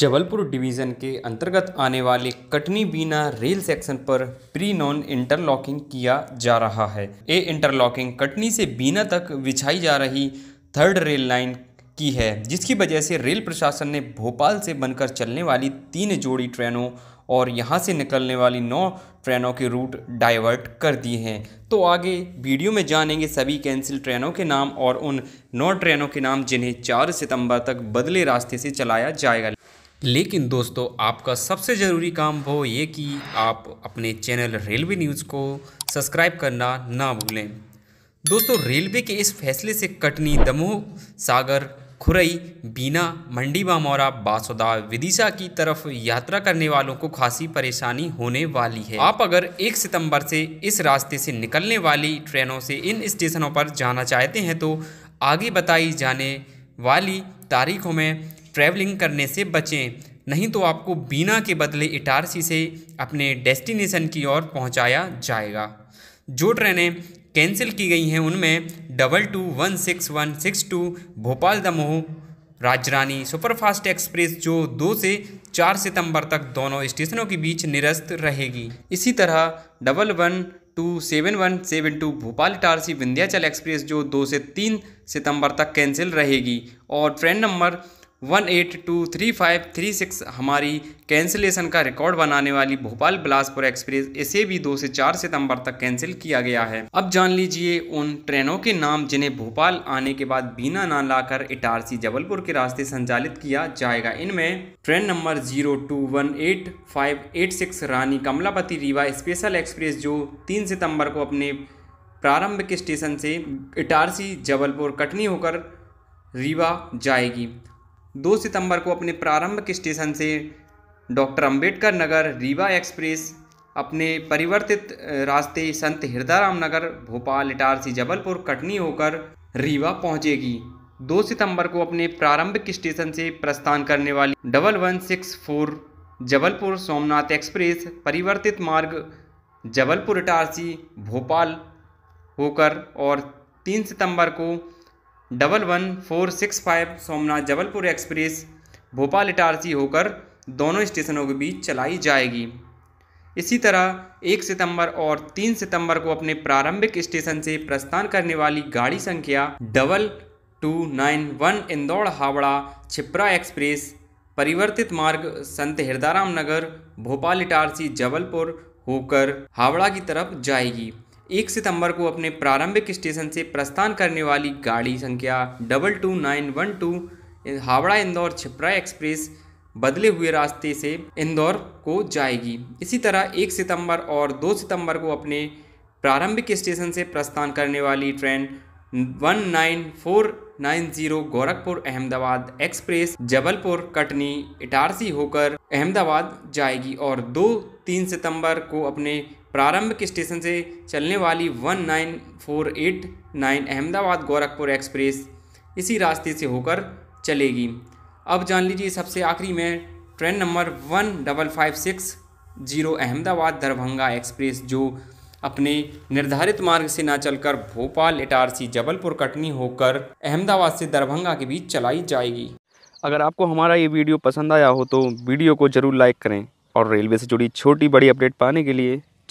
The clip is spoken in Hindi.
जबलपुर डिवीज़न के अंतर्गत आने वाले कटनी बीना रेल सेक्शन पर प्री नॉन इंटरलॉकिंग किया जा रहा है ये इंटरलॉकिंग कटनी से बीना तक बिछाई जा रही थर्ड रेल लाइन की है जिसकी वजह से रेल प्रशासन ने भोपाल से बनकर चलने वाली तीन जोड़ी ट्रेनों और यहाँ से निकलने वाली नौ ट्रेनों के रूट डाइवर्ट कर दिए हैं तो आगे वीडियो में जानेंगे सभी कैंसिल ट्रेनों के नाम और उन नौ ट्रेनों के नाम जिन्हें चार सितंबर तक बदले रास्ते से चलाया जाएगा लेकिन दोस्तों आपका सबसे ज़रूरी काम वो ये कि आप अपने चैनल रेलवे न्यूज़ को सब्सक्राइब करना ना भूलें दोस्तों रेलवे के इस फैसले से कटनी दमोह सागर खुरई बीना मंडी बामौरा बासुदा विदिशा की तरफ यात्रा करने वालों को खासी परेशानी होने वाली है आप अगर एक सितंबर से इस रास्ते से निकलने वाली ट्रेनों से इन स्टेशनों पर जाना चाहते हैं तो आगे बताई जाने वाली तारीखों में ट्रैवलिंग करने से बचें नहीं तो आपको बीना के बदले इटारसी से अपने डेस्टिनेशन की ओर पहुंचाया जाएगा जो ट्रेनें कैंसिल की गई हैं उनमें double two one six one six two Bhopal Damoh Rajrani superfast express जो दो से चार सितंबर तक दोनों स्टेशनों के बीच निरस्त रहेगी इसी तरह double one two seven one seven two Bhopal Itarsi Vindhyachal express जो दो से तीन सितंबर तक कैंसिल रहेगी और train number one eight two three five three six हमारी कैंसिलेशन का रिकॉर्ड बनाने वाली भोपाल बिलासपुर एक्सप्रेस इसे भी दो से चार सितंबर तक कैंसिल किया गया है अब जान लीजिए उन ट्रेनों के नाम जिन्हें भोपाल आने के बाद बीना ना लाकर इटारसी जबलपुर के रास्ते संचालित किया जाएगा इनमें train number zero two one eight five eight six Rani Kamlapati Rewa special express जो तीन सितंबर को अपने प्रारंभ के स्टेशन से इटारसी जबलपुर कटनी होकर रीवा जाएगी दो सितंबर को अपने प्रारंभ के स्टेशन से डॉक्टर अंबेडकर नगर रीवा एक्सप्रेस अपने परिवर्तित रास्ते संत हिरदाराम नगर भोपाल इटारसी जबलपुर कटनी होकर रीवा पहुंचेगी दो सितंबर को अपने प्रारंभिक स्टेशन से प्रस्थान करने वाली double one six four Jabalpur Somnath express परिवर्तित मार्ग जबलपुर इटारसी भोपाल होकर और तीन सितंबर को double one four six five Somnath Jabalpur express Bhopal Itarsi होकर दोनों स्टेशनों के बीच चलाई जाएगी इसी तरह एक सितंबर और तीन सितंबर को अपने प्रारंभिक स्टेशन से प्रस्थान करने वाली गाड़ी संख्या double two nine one Indore Howrah Kshipra express परिवर्तित मार्ग संत हृदाराम नगर भोपाल इटारसी जबलपुर होकर हावड़ा की तरफ जाएगी एक सितंबर को अपने प्रारंभिक स्टेशन से प्रस्थान करने वाली गाड़ी संख्या double two nine one two Howrah Indore Kshipra express बदले हुए रास्ते से इंदौर को जाएगी इसी तरह एक सितंबर और दो सितंबर को अपने प्रारंभिक स्टेशन से प्रस्थान करने वाली train one nine four nine zero Gorakhpur Ahmedabad express Jabalpur Katni Itarsi होकर अहमदाबाद जाएगी और दो तीन सितंबर को अपने प्रारंभ के स्टेशन से चलने वाली 19489 अहमदाबाद गोरखपुर एक्सप्रेस इसी रास्ते से होकर चलेगी अब जान लीजिए सबसे आखिरी में train number one double five six zero Ahmedabad Darbhanga express जो अपने निर्धारित मार्ग से ना चलकर भोपाल इटारसी जबलपुर कटनी होकर अहमदाबाद से दरभंगा के बीच चलाई जाएगी अगर आपको हमारा ये वीडियो पसंद आया हो तो वीडियो को ज़रूर लाइक करें और रेलवे से जुड़ी छोटी बड़ी अपडेट पाने के लिए